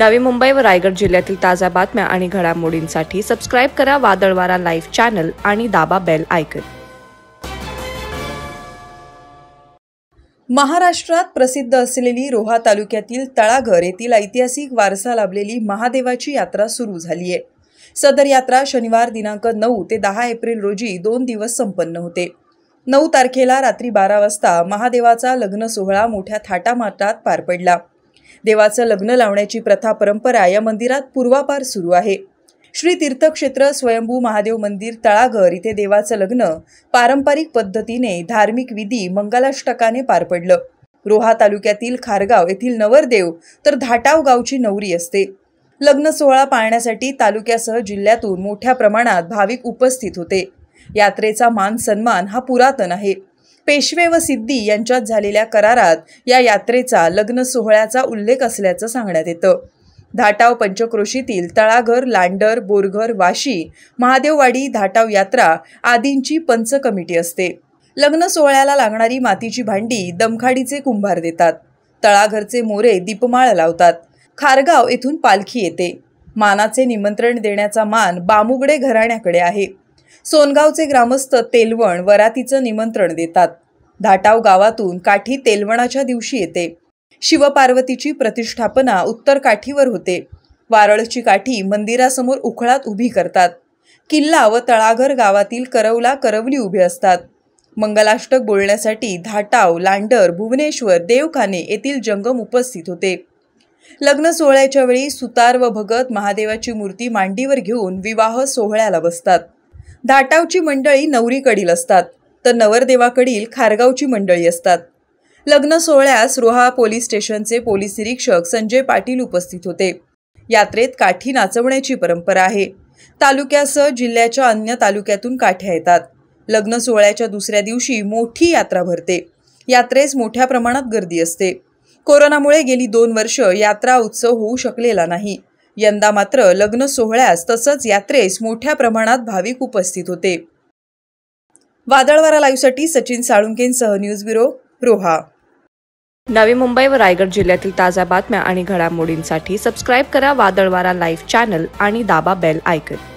नवी मुंबई व रायगड जिल्ह्यातील ताज्या बातम्या आणि घडामोडींसाठी सबस्क्राईब करा वादळवारा लाईव्ह चॅनल आणि दाबा बेल आयकन महाराष्ट्रात प्रसिद्ध असलेली रोहा तालुक्यातील तळाघर येथील ऐतिहासिक वारसा लाभलेली महादेवाची यात्रा सुरू झाली आहे सदर यात्रा शनिवार दिनांक नऊ ते दहा एप्रिल रोजी दोन दिवस संपन्न होते नऊ तारखेला रात्री बारा वाजता महादेवाचा लग्न सोहळा मोठ्या थाटामाटात पार पडला देवाचं लग्न लावण्याची प्रथा परंपरा या मंदिरात पूर्वापार सुरू आहे श्री तीर्थक्षेत्र स्वयंभू महादेव मंदिर तळाघर इथे देवाचं लग्न पारंपरिक पद्धतीने धार्मिक विधी मंगलाष्टकाने पार पडलं रोहा तालुक्यातील खारगाव येथील नवरदेव तर धाटाव गावची नवरी असते लग्न सोहळा पाळण्यासाठी तालुक्यासह जिल्ह्यातून मोठ्या प्रमाणात भाविक उपस्थित होते यात्रेचा मान सन्मान हा पुरातन आहे पेशवे व सिद्धी यांच्यात झालेल्या करारात या यात्रेचा लग्न सोहळ्याचा उल्लेख असल्याचं सांगण्यात येतं धाटाव पंचक्रोशीतील तळाघर लांडर बोरघर वाशी महादेववाडी धाटाव यात्रा आदींची पंच कमिटी असते लग्न सोहळ्याला लागणारी मातीची भांडी दमखाडीचे कुंभार देतात तळाघरचे मोरे दीपमाळ लावतात खारगाव येथून पालखी येते मानाचे निमंत्रण देण्याचा मान बामुगडे घराण्याकडे आहे सोनगावचे ग्रामस्थ तेलवण वरातीचं निमंत्रण देतात धाटाव गावातून काठी तेलवणाच्या दिवशी येते शिवपार्वतीची प्रतिष्ठापना उत्तर काठीवर होते वारळची काठी मंदिरासमोर उखळात उभी करतात किल्ला व तळाघर गावातील करवला करवली उभे असतात मंगलाष्टक बोलण्यासाठी धाटाव लांडर भुवनेश्वर देवखाने येथील जंगम उपस्थित होते लग्न सोहळ्याच्या वेळी सुतार व भगत महादेवाची मूर्ती मांडीवर घेऊन विवाह सोहळ्याला बसतात धाटावची मंडळी नवरीकडील असतात तर नवरदेवाकडील खारगावची मंडळी असतात लग्न सोहळ्यास रोहा पोलीस स्टेशनचे पोलीस निरीक्षक संजय पाटील उपस्थित होते यात्रेत काठी नाचवण्याची परंपरा आहे तालुक्यासह जिल्ह्याच्या अन्य तालुक्यातून काठ्या येतात लग्न सोहळ्याच्या दुसऱ्या दिवशी मोठी यात्रा भरते यात्रेस मोठ्या प्रमाणात गर्दी असते कोरोनामुळे गेली दोन वर्ष यात्रा उत्सव होऊ शकलेला नाही यंदा मात्र लग्न सोहळ्यास तसंच यात्रेस मोठ्या प्रमाणात भाविक उपस्थित होते वादळवारा लाईव्हसाठी सचिन साळुंकेंसह न्यूज ब्युरो रोहा नवी मुंबई व रायगड जिल्ह्यातील ताज्या बातम्या आणि घडामोडींसाठी सबस्क्राईब करा वादळवारा लाईव्ह चॅनल आणि दाबा बेल आयकन